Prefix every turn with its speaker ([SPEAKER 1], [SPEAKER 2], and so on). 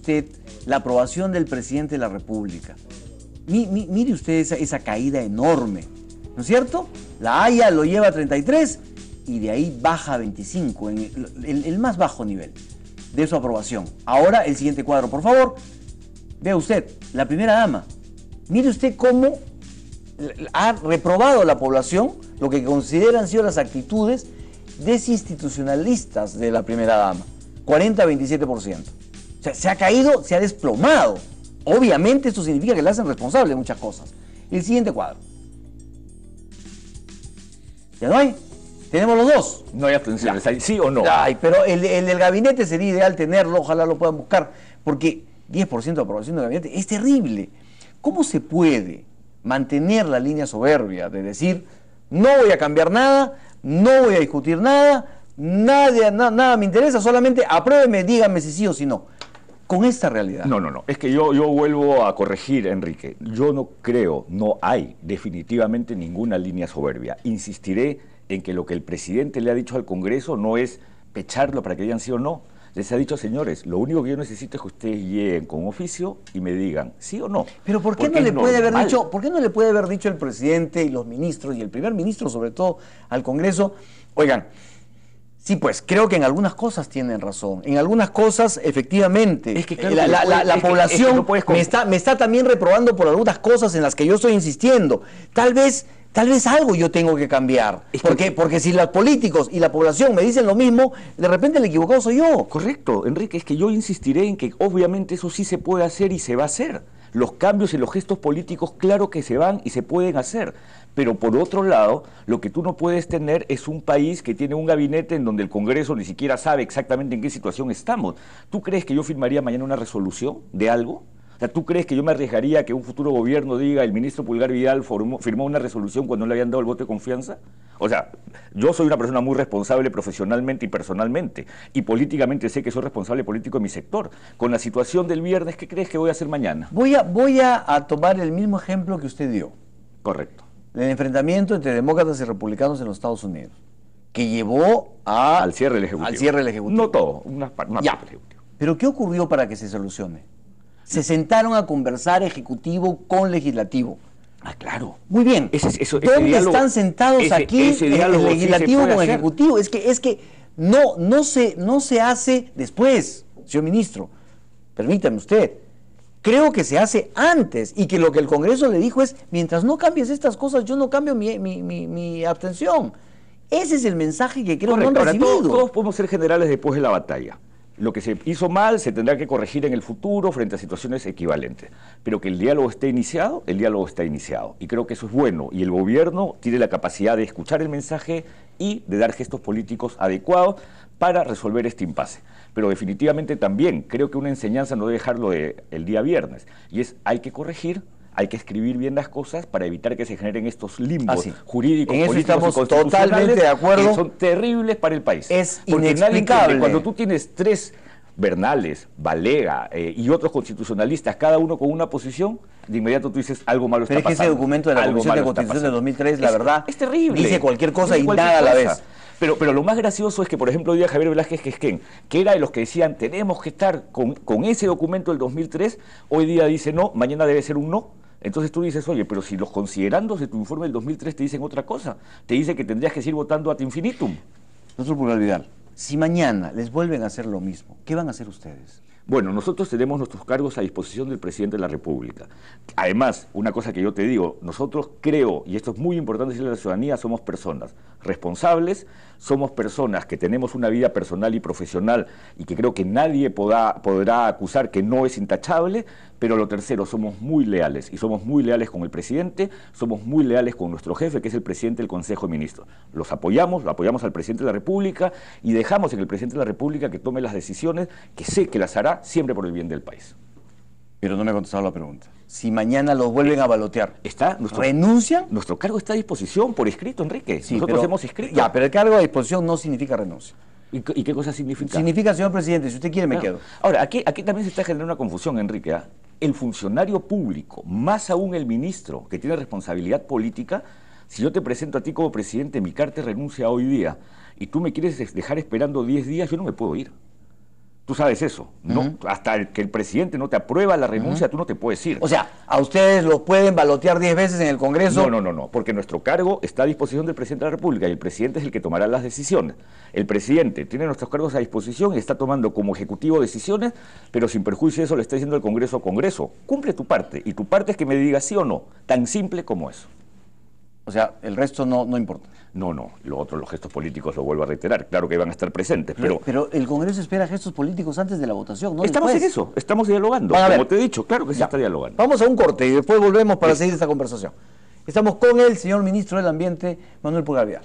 [SPEAKER 1] usted la aprobación del presidente de la República. mire usted esa, caída enorme, ¿no es cierto? La Haya lo lleva a 33 y de ahí baja a 25, en el, el más bajo nivel de su aprobación. Ahora el siguiente cuadro, por favor. Vea usted, la primera dama. Mire usted cómo ha reprobado la población lo que consideran sido las actitudes desinstitucionalistas de la primera dama. 40-27%. O sea, se ha caído, se ha desplomado. Obviamente eso significa que le hacen responsable de muchas cosas. El siguiente cuadro.
[SPEAKER 2] ¿Ya no hay? Tenemos los dos. No hay abstenciones, sí o no. pero el,
[SPEAKER 1] el, del gabinete sería ideal tenerlo, ojalá lo puedan buscar, porque 10% de aprobación del gabinete es terrible. ¿Cómo se puede mantener la línea soberbia de decir, no voy a cambiar nada, no voy a discutir nada, nada, nada, me interesa, solamente apruébeme, díganme si sí o si no? con esta realidad. No,
[SPEAKER 2] no, no. Es que yo, yo vuelvo a corregir, Enrique. Yo no creo, no hay definitivamente ninguna línea soberbia. Insistiré en que lo que el presidente le ha dicho al Congreso no es pecharlo para que digan sí o no. Les ha dicho, señores, lo único que yo necesito es que ustedes lleguen con oficio y me digan sí o no. Pero ¿por qué, no le, puede haber
[SPEAKER 1] ¿por qué no le puede haber dicho el presidente y los ministros y el primer ministro sobre todo al Congreso, oigan, Sí, pues creo que en algunas cosas tienen razón. En algunas cosas, efectivamente, es que la, población me, está, también reprobando por algunas cosas en las que yo estoy insistiendo. Tal vez Tal vez algo yo tengo que cambiar. porque, porque si los políticos
[SPEAKER 2] y la población me dicen lo mismo, de repente el equivocado soy yo. Correcto, Enrique, es que yo insistiré en que obviamente eso sí se puede hacer y se va a hacer. Los cambios y los gestos políticos, claro que se van y se pueden hacer. Pero por otro lado, lo que tú no puedes tener es un país que tiene un gabinete en donde el Congreso ni siquiera sabe exactamente en qué situación estamos. ¿Tú crees que yo firmaría mañana una resolución de algo? ¿tú crees que yo me arriesgaría que un futuro gobierno diga el ministro Pulgar Vidal firmó una resolución cuando no le habían dado el voto de confianza? O sea, yo soy una persona muy responsable profesionalmente y personalmente, y políticamente sé que soy responsable político de mi sector. Con la situación del viernes, ¿qué crees que voy a hacer mañana? Voy a, voy a, tomar el mismo ejemplo que
[SPEAKER 1] usted dio. Correcto. El enfrentamiento entre demócratas y republicanos en los Estados Unidos, que llevó al, cierre del ejecutivo. al cierre del Ejecutivo. No todo, una, Parte del Ejecutivo. Pero ¿qué ocurrió para que se solucione? se sentaron a conversar ejecutivo con legislativo. Ah,
[SPEAKER 2] claro. Muy bien. Ese, eso, están sentados aquí legislativo con
[SPEAKER 1] ejecutivo? Es que, es que no, no, se, no se hace después, señor ministro. Permítame usted. Creo que se hace antes y que lo que el Congreso le dijo es, mientras no cambies estas cosas, yo no cambio mi, mi, mi, abstención. Ese es el mensaje que creo que han recibido. todos
[SPEAKER 2] podemos ser generales después de la batalla. Lo que se hizo mal se tendrá que corregir en el futuro frente a situaciones equivalentes. Pero que el diálogo esté iniciado, el diálogo está iniciado. Y creo que eso es bueno. Y el gobierno tiene la capacidad de escuchar el mensaje y de dar gestos políticos adecuados para resolver este impasse. Pero definitivamente también creo que una enseñanza no debe dejarlo de el día viernes. Y es, hay que corregir hay que escribir bien las cosas para evitar que se generen estos limbos ah, jurídicos, en eso estamos totalmente de acuerdo. son terribles para el país. Es inexplicable. cuando tú tienes tres Bernales, Valega eh, y otros constitucionalistas, cada uno con una posición, de inmediato tú dices algo malo está ese documento de la de Constitución de 2003, la verdad, es terrible. Dice cualquier cosa y nada a la vez. Pero, pero, lo más gracioso es que, por ejemplo, hoy día Javier Velázquez que era de los que decían tenemos que estar con, con ese documento del 2003, hoy día dice no, mañana debe ser un no, entonces tú dices, oye, pero si los considerandos de tu informe del 2003 te dicen otra cosa, te dice que tendrías que seguir votando ad infinitum. Nosotros por olvidar,
[SPEAKER 1] si mañana les vuelven a hacer lo mismo, ¿qué van a hacer ustedes?
[SPEAKER 2] Bueno, nosotros tenemos nuestros cargos a disposición del presidente de la República. Además, una cosa que yo te digo, nosotros creo, y esto es muy importante decirle a la ciudadanía, somos personas responsables, somos personas que tenemos una vida personal y profesional y que creo que nadie podrá acusar que no es intachable, pero lo tercero, somos muy leales y somos muy leales con el presidente, somos muy leales con nuestro jefe, que es el presidente del Consejo de Ministros. Los apoyamos, apoyamos al presidente de la República y dejamos en el presidente de la República que tome las decisiones que sé que las hará siempre por el bien del país. Pero no me ha contestado la pregunta. Si mañana los vuelven a balotear, está nuestro, ¿renuncian? Nuestro cargo está a disposición por escrito, Enrique. Sí, Nosotros hemos escrito. Ya, pero el cargo a disposición no significa renuncia. ¿Y, qué cosa significa? Significa, señor presidente, si usted quiere me quedo. Ahora, aquí, también se está generando una confusión, Enrique. ¿ah? el funcionario público, más aún el ministro, que tiene responsabilidad política, si yo te presento a ti como presidente, mi carta renuncia hoy día, y tú me quieres dejar esperando 10 días, yo no me puedo ir. Tú sabes eso, ¿no? Hasta que el presidente no te aprueba la renuncia, tú no te puedes ir. O sea, ¿a ustedes los pueden balotear 10 veces en el Congreso? No, no, no, no, porque nuestro cargo está a disposición del presidente de la República y el presidente es el que tomará las decisiones. El presidente tiene nuestros cargos a disposición y está tomando como ejecutivo decisiones, pero sin perjuicio de eso le está diciendo el Congreso, a Congreso, cumple tu parte y tu parte es que me diga sí o no, tan simple como eso. O sea, el resto no, no importa. No, no. Los otros los gestos políticos, lo vuelvo a reiterar. Claro que van a estar presentes, pero... Pero, el
[SPEAKER 1] Congreso espera gestos políticos antes de la votación, ¿no? Estamos en eso.
[SPEAKER 2] Estamos dialogando. Como te he dicho, claro que sí está dialogando.
[SPEAKER 1] Vamos a un corte y después volvemos para seguir esta conversación. Estamos con el señor ministro del Ambiente, Manuel Pugaviar.